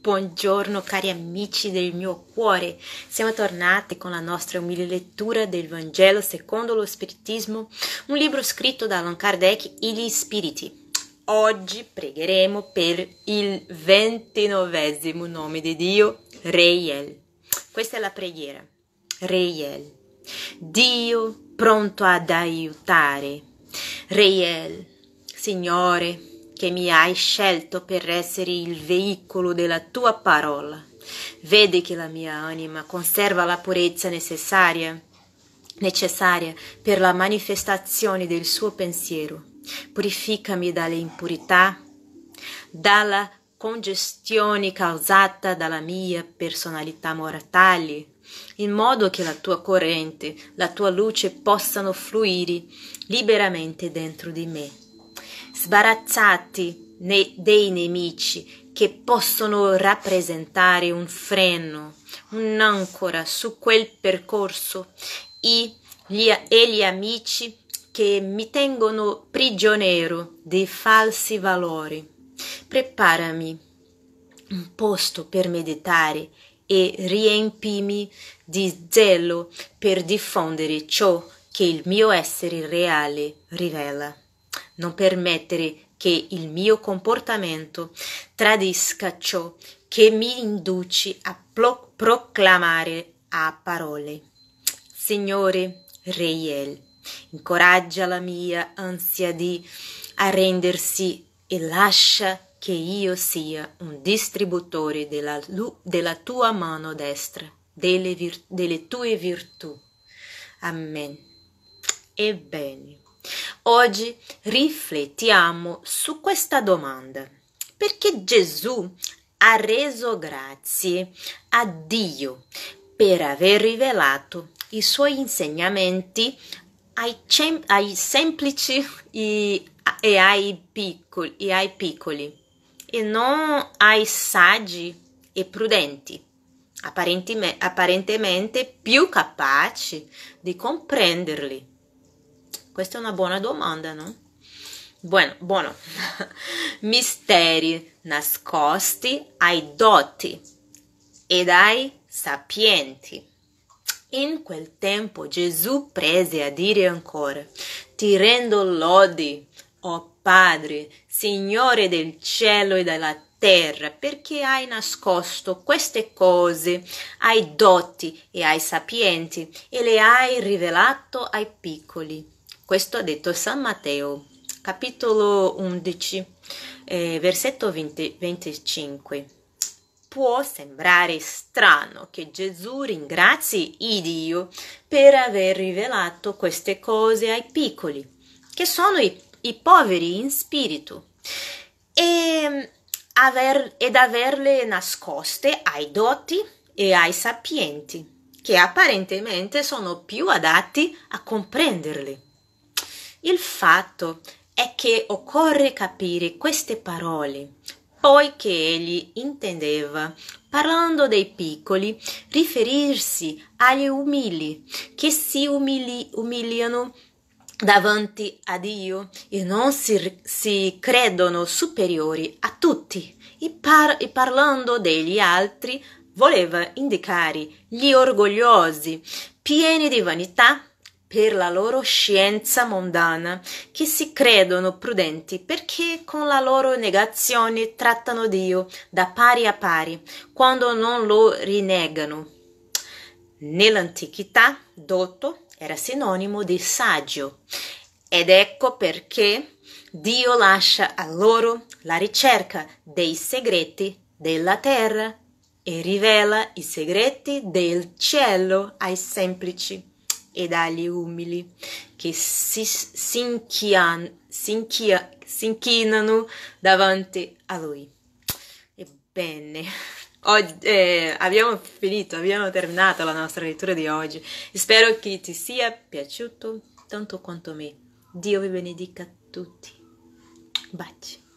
Buongiorno cari amici del mio cuore, siamo tornati con la nostra umile lettura del Vangelo secondo lo Spiritismo, un libro scritto da Allan Kardec e gli Spiriti. Oggi pregheremo per il ventinovesimo nome di Dio, Reiel. Questa è la preghiera, Reiel. Dio pronto ad aiutare, Reiel, Signore, che mi hai scelto per essere il veicolo della tua parola. Vedi che la mia anima conserva la purezza necessaria, necessaria per la manifestazione del suo pensiero. Purificami dalle impurità, dalla congestione causata dalla mia personalità mortale, in modo che la tua corrente, la tua luce possano fluire liberamente dentro di me sbarazzati dei nemici che possono rappresentare un freno, un'ancora su quel percorso e gli, e gli amici che mi tengono prigioniero dei falsi valori. Preparami un posto per meditare e riempimi di zelo per diffondere ciò che il mio essere reale rivela non permettere che il mio comportamento tradisca ciò che mi induci a pro- proclamare a parole. Signore Reiel, incoraggia la mia ansia di arrendersi e lascia che io sia un distributore della, della tua mano destra, delle, vir- delle tue virtù. Amen. Ebbene. Oggi riflettiamo su questa domanda. Perché Gesù ha reso grazie a Dio per aver rivelato i suoi insegnamenti ai, cem- ai semplici e, e, ai piccoli, e ai piccoli e non ai saggi e prudenti, apparentemente più capaci di comprenderli. Questa è una buona domanda, no? Bueno, buono. Misteri nascosti ai doti ed ai sapienti. In quel tempo Gesù prese a dire ancora, ti rendo lodi, o oh Padre, Signore del cielo e della terra, perché hai nascosto queste cose ai doti e ai sapienti e le hai rivelato ai piccoli. Questo ha detto San Matteo, capitolo 11, eh, versetto 20, 25. Può sembrare strano che Gesù ringrazi Dio per aver rivelato queste cose ai piccoli, che sono i, i poveri in spirito, e mm, aver, ed averle nascoste ai doti e ai sapienti, che apparentemente sono più adatti a comprenderle. Il fatto è che occorre capire queste parole, poiché egli intendeva, parlando dei piccoli, riferirsi agli umili, che si umili, umiliano davanti a Dio e non si, si credono superiori a tutti. E, par, e parlando degli altri, voleva indicare gli orgogliosi, pieni di vanità, per la loro scienza mondana, che si credono prudenti perché con la loro negazione trattano Dio da pari a pari, quando non lo rinegano. Nell'antichità, dotto era sinonimo di saggio ed ecco perché Dio lascia a loro la ricerca dei segreti della terra e rivela i segreti del cielo ai semplici e dagli umili che si, si, inchian, si, inchia, si inchinano davanti a lui. Ebbene, oggi, eh, abbiamo finito, abbiamo terminato la nostra lettura di oggi. Spero che ti sia piaciuto tanto quanto a me. Dio vi benedica tutti. Baci.